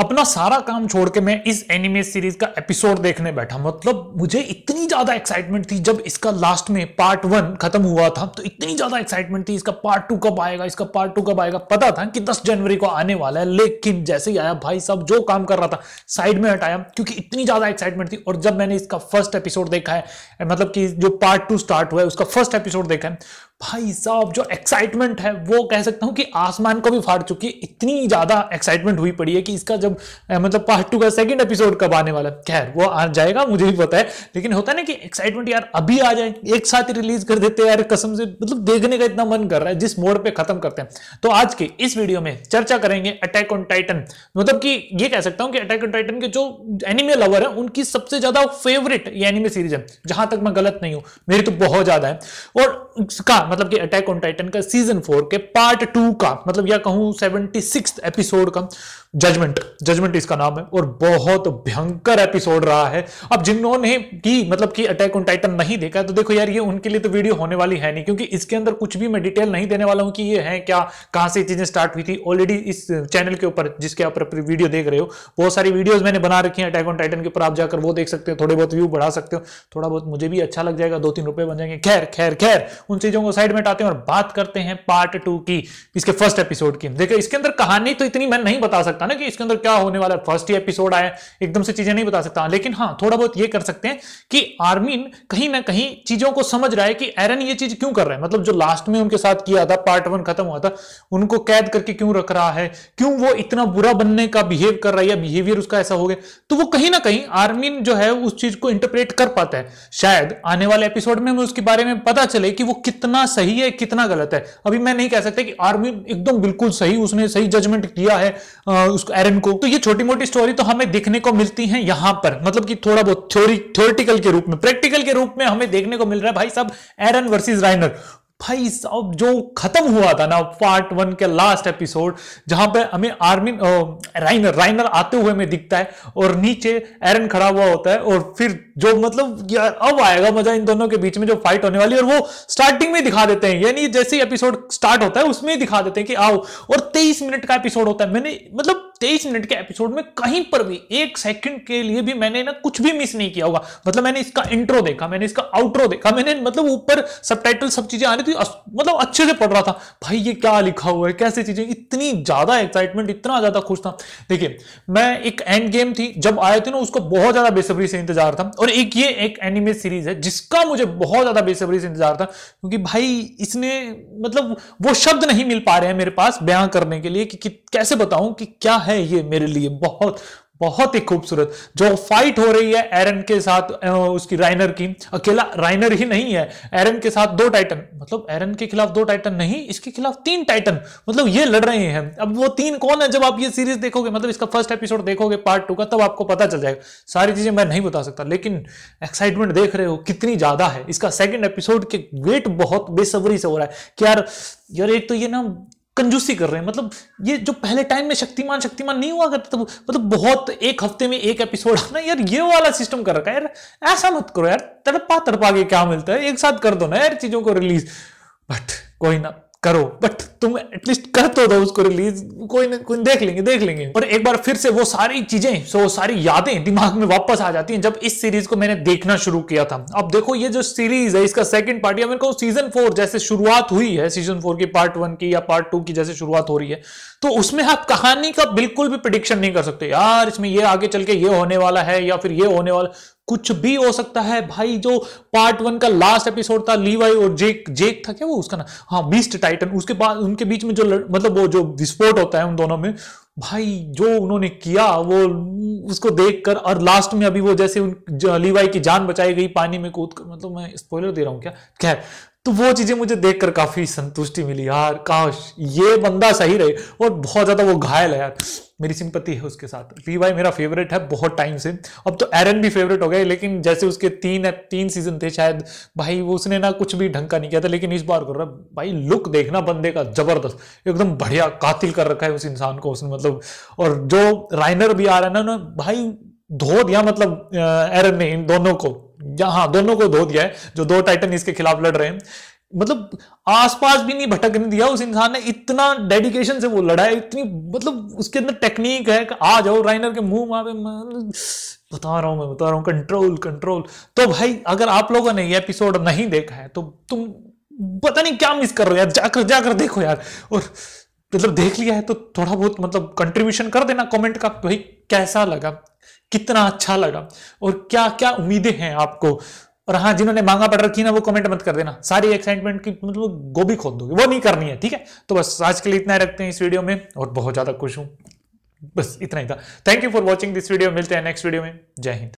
अपना सारा काम छोड़ के मैं इस एनिमे सीरीज का एपिसोड देखने बैठा मतलब मुझे इतनी ज्यादा एक्साइटमेंट थी जब इसका लास्ट में पार्ट वन खत्म हुआ था तो इतनी ज्यादा एक्साइटमेंट थी इसका पार्ट टू कब आएगा इसका पार्ट टू कब आएगा पता था कि दस जनवरी को आने वाला है लेकिन जैसे ही आया भाई साहब जो काम कर रहा था साइड में हटाया क्योंकि इतनी ज्यादा एक्साइटमेंट थी और जब मैंने इसका फर्स्ट एपिसोड देखा है मतलब कि जो पार्ट टू स्टार्ट हुआ है उसका फर्स्ट एपिसोड देखा है भाई साहब जो एक्साइटमेंट है वो कह सकता हूँ कि आसमान को भी फाड़ चुकी है इतनी ज़्यादा एक्साइटमेंट हुई पड़ी है कि इसका जब मतलब पार्ट टू का सेकंड एपिसोड कब आने वाला है खैर वो आ जाएगा मुझे भी पता है लेकिन होता है ना कि एक्साइटमेंट यार अभी आ जाए एक साथ ही रिलीज कर देते हैं यार कसम से मतलब देखने का इतना मन कर रहा है जिस मोड पर खत्म करते हैं तो आज के इस वीडियो में चर्चा करेंगे अटैक ऑन टाइटन मतलब कि ये कह सकता हूँ कि अटैक ऑन टाइटन के जो एनिमे लवर है उनकी सबसे ज़्यादा फेवरेट ये एनिमे सीरीज है जहां तक मैं गलत नहीं हूँ मेरी तो बहुत ज़्यादा है और उसका मतलब कि अटैक ऑन टाइटन का सीजन फोर के पार्ट टू का मतलब या कहूं सेवेंटी सिक्स एपिसोड का जजमेंट जजमेंट इसका नाम है और बहुत भयंकर एपिसोड रहा है अब जिन्होंने की मतलब कि अटैक ऑन टाइटन नहीं देखा तो देखो यार ये उनके लिए तो वीडियो होने वाली है नहीं क्योंकि इसके अंदर कुछ भी मैं डिटेल नहीं देने वाला हूं कि ये है क्या कहां से चीजें स्टार्ट हुई थी ऑलरेडी इस चैनल के ऊपर जिसके ऊपर वीडियो देख रहे हो बहुत सारी वीडियोज मैंने बना रखी है अटैक ऑन टाइटन के ऊपर आप जाकर वो देख सकते हो थोड़े बहुत व्यू बढ़ा सकते हो थोड़ा बहुत मुझे भी अच्छा लग जाएगा दो तीन रुपए बन जाएंगे खैर खैर खैर उन चीजों को साइड में हटाते हैं और बात करते हैं पार्ट टू की इसके फर्स्ट एपिसोड की देखिए इसके अंदर कहानी तो इतनी मैं नहीं बता सकता ना कि इसके अंदर क्या होने वाला है फर्स्ट ही एपिसोड आया एकदम से चीजें नहीं बता सकता लेकिन हाँ थोड़ा बहुत ये कर सकते हैं कि आर्मीन कहीं ना कहीं चीजों को समझ रहा है कि एरन ये चीज क्यों कर रहा है मतलब जो लास्ट में उनके साथ किया था पार्ट वन खत्म हुआ था उनको कैद करके क्यों रख रहा है क्यों वो इतना बुरा बनने का बिहेव कर रहा है या बिहेवियर उसका ऐसा हो गया तो वो कहीं ना कहीं आर्मीन जो है उस चीज को इंटरप्रेट कर पाता है शायद आने वाले एपिसोड में उसके बारे में पता चले कि वो कितना कितना सही है कितना गलत है अभी मैं नहीं कह सकता कि आर्मी एकदम बिल्कुल सही उसने सही जजमेंट दिया है उस एरन को तो ये छोटी मोटी स्टोरी तो हमें देखने को मिलती है यहां पर मतलब कि थोड़ा बहुत थ्योरी थ्योरिटिकल के रूप में प्रैक्टिकल के रूप में हमें देखने को मिल रहा है भाई साहब एरन वर्सिज राइनर भाई साहब जो खत्म हुआ था ना पार्ट वन के लास्ट एपिसोड जहां पे हमें आर्मिन राइनर राइनर आते हुए में दिखता है और नीचे एरन खड़ा हुआ होता है और फिर जो मतलब यार अब आएगा मजा इन दोनों के बीच में जो फाइट होने वाली है और वो स्टार्टिंग में दिखा देते हैं यानी जैसे एपिसोड स्टार्ट होता है उसमें ही दिखा देते हैं कि आओ और तेईस मिनट का एपिसोड होता है मैंने मतलब तेईस मिनट के एपिसोड में कहीं पर भी एक सेकंड के लिए भी मैंने ना कुछ भी मिस नहीं किया होगा मतलब मैंने इसका इंट्रो देखा मैंने इसका आउट्रो देखा मैंने मतलब ऊपर सब सब चीजें आने थी मतलब अच्छे से पढ़ रहा था भाई ये क्या लिखा हुआ है कैसे चीजें इतनी ज्यादा एक्साइटमेंट इतना ज्यादा खुश था देखिए मैं एक एंड गेम थी जब आए थे ना उसको बहुत ज्यादा बेसब्री से इंतजार था और एक ये एक एनिमे सीरीज है जिसका मुझे बहुत ज्यादा बेसब्री से इंतजार था क्योंकि भाई इसने मतलब वो शब्द नहीं मिल पा रहे हैं मेरे पास बयां करने के लिए कि, कि कैसे बताऊं कि क्या है ये मेरे लिए बहुत बहुत ही खूबसूरत जो फाइट हो रही है एरन के साथ उसकी राइनर की अकेला राइनर ही नहीं है एरन के साथ दो टाइटन मतलब एरन के खिलाफ दो टाइटन नहीं इसके खिलाफ तीन टाइटन मतलब ये लड़ रहे हैं अब वो तीन कौन है जब आप ये सीरीज देखोगे मतलब इसका फर्स्ट एपिसोड देखोगे पार्ट टू का तब आपको पता चल जाएगा सारी चीजें मैं नहीं बता सकता लेकिन एक्साइटमेंट देख रहे हो कितनी ज्यादा है इसका सेकेंड एपिसोड के वेट बहुत बेसब्री से हो रहा है कि यार यार एक तो ये ना कंजूसी कर रहे हैं मतलब ये जो पहले टाइम में शक्तिमान शक्तिमान नहीं हुआ करता था मतलब बहुत एक हफ्ते में एक एपिसोड आना यार ये वाला सिस्टम कर रखा है यार ऐसा मत करो यार तड़पा तड़पा के क्या मिलता है एक साथ कर दो ना यार चीजों को रिलीज बट कोई ना करो बट तुम एटलीस्ट कर तो दो उसको रिलीज कोई ना कोई देख लेंगे देख लेंगे पर एक बार फिर से वो सारी चीजें सो सारी यादें दिमाग में वापस आ जाती हैं जब इस सीरीज को मैंने देखना शुरू किया था अब देखो ये जो सीरीज है इसका सेकंड पार्ट या मेरे को सीजन फोर जैसे शुरुआत हुई है सीजन फोर की पार्ट वन की या पार्ट टू की जैसे शुरुआत हो रही है तो उसमें आप कहानी का बिल्कुल भी प्रडिक्शन नहीं कर सकते यार इसमें ये आगे चल के ये होने वाला है या फिर ये होने वाला कुछ भी हो सकता है भाई जो पार्ट वन का लास्ट एपिसोड था लीवाई और जेक जेक था क्या वो उसका ना हाँ बीस्ट टाइटन उसके बाद उनके बीच में जो मतलब वो जो विस्फोट होता है उन दोनों में भाई जो उन्होंने किया वो उसको देखकर और लास्ट में अभी वो जैसे उन लीवाई की जान बचाई गई पानी में कूद कर मतलब मैं स्पॉइलर दे रहा हूँ क्या खैर तो वो चीजें मुझे देखकर काफी संतुष्टि मिली यार काश ये बंदा सही रहे और बहुत ज्यादा वो घायल है यार मेरी सिंपति है उसके साथ वी वाई मेरा फेवरेट है बहुत टाइम से अब तो एरन भी फेवरेट हो गए लेकिन जैसे उसके तीन तीन सीजन थे शायद भाई वो उसने ना कुछ भी ढंग का नहीं किया था लेकिन इस बार कर रहा भाई लुक देखना बंदे का जबरदस्त एकदम बढ़िया कातिल कर रखा है उस इंसान को उसने मतलब और जो राइनर भी आ रहा है ना भाई धो दिया मतलब एरन ने इन दोनों को या हाँ दोनों को धो दिया है जो दो टाइटन इसके खिलाफ लड़ रहे हैं मतलब आसपास भी नहीं भटकने दिया उस इंसान ने इतना डेडिकेशन से वो लड़ा है इतनी मतलब उसके अंदर टेक्निक है कि आ जाओ राइनर के मुंह वहां पे मतलब, बता रहा हूं मैं बता रहा हूं कंट्रोल कंट्रोल तो भाई अगर आप लोगों ने ये एपिसोड नहीं देखा है तो तुम पता नहीं क्या मिस कर रहे हो यार जाकर जाकर देखो यार और मतलब देख लिया है तो थोड़ा बहुत मतलब कंट्रीब्यूशन कर देना कमेंट का भाई कैसा लगा कितना अच्छा लगा और क्या क्या उम्मीदें हैं आपको और हाँ जिन्होंने मांगा पड़ रखी ना वो कमेंट मत कर देना सारी एक्साइटमेंट की मतलब गोभी खोद दोगे वो नहीं करनी है ठीक है तो बस आज के लिए इतना रखते हैं इस वीडियो में और बहुत ज़्यादा खुश हूं बस इतना ही था thank you for watching this video मिलते हैं नेक्स्ट वीडियो में जय हिंद